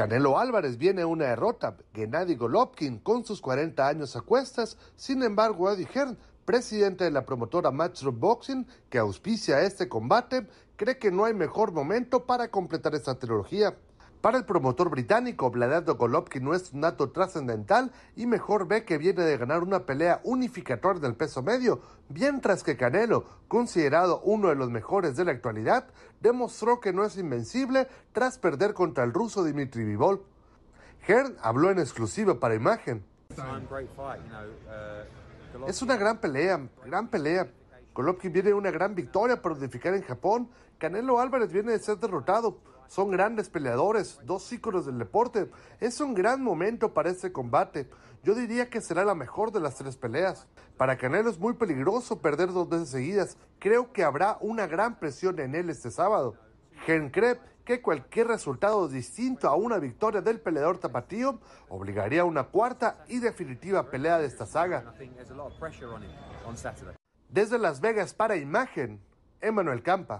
Canelo Álvarez viene una derrota. Gennady Golovkin, con sus 40 años a cuestas. Sin embargo, Eddie Hearn, presidente de la promotora Matchroom Boxing, que auspicia este combate, cree que no hay mejor momento para completar esta trilogía. Para el promotor británico, Vladato Golovkin no es un dato trascendental y mejor ve que viene de ganar una pelea unificatoria del peso medio, mientras que Canelo, considerado uno de los mejores de la actualidad, demostró que no es invencible tras perder contra el ruso Dimitri Vivol. Hearn habló en exclusiva para Imagen. Es una gran pelea, gran pelea. Golovkin viene de una gran victoria para unificar en Japón. Canelo Álvarez viene de ser derrotado son grandes peleadores, dos íconos del deporte. Es un gran momento para este combate. Yo diría que será la mejor de las tres peleas. Para Canelo es muy peligroso perder dos veces seguidas. Creo que habrá una gran presión en él este sábado. Gen que cualquier resultado distinto a una victoria del peleador tapatío obligaría a una cuarta y definitiva pelea de esta saga. Desde Las Vegas para Imagen, Emanuel Campa.